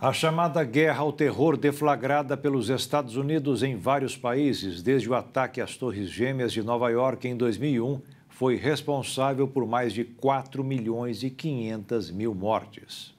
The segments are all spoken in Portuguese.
A chamada guerra ao terror deflagrada pelos Estados Unidos em vários países desde o ataque às Torres Gêmeas de Nova York em 2001 foi responsável por mais de 4 milhões e 500 mil mortes.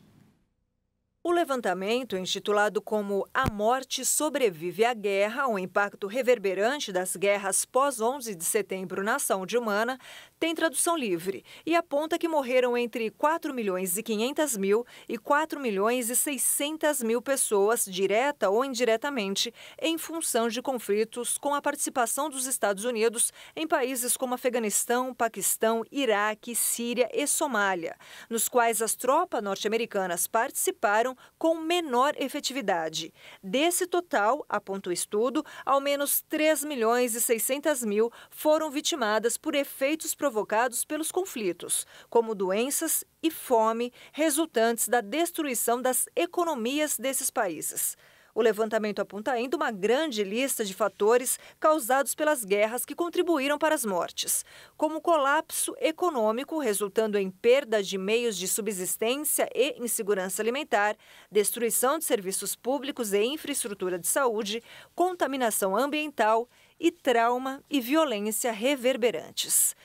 O levantamento, intitulado como A Morte Sobrevive à Guerra, o um impacto reverberante das guerras pós-11 de setembro na saúde humana, tem tradução livre e aponta que morreram entre 4 milhões e 500 mil e 4 milhões e 600 mil pessoas, direta ou indiretamente, em função de conflitos com a participação dos Estados Unidos em países como Afeganistão, Paquistão, Iraque, Síria e Somália, nos quais as tropas norte-americanas participaram com menor efetividade. Desse total, aponta o estudo, ao menos 3 milhões e 600 mil foram vitimadas por efeitos provocados pelos conflitos, como doenças e fome resultantes da destruição das economias desses países. O levantamento aponta ainda uma grande lista de fatores causados pelas guerras que contribuíram para as mortes, como colapso econômico resultando em perda de meios de subsistência e insegurança alimentar, destruição de serviços públicos e infraestrutura de saúde, contaminação ambiental e trauma e violência reverberantes.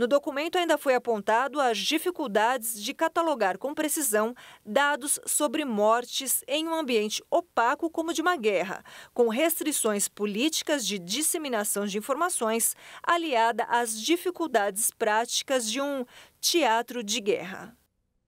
No documento ainda foi apontado as dificuldades de catalogar com precisão dados sobre mortes em um ambiente opaco como de uma guerra, com restrições políticas de disseminação de informações, aliada às dificuldades práticas de um teatro de guerra.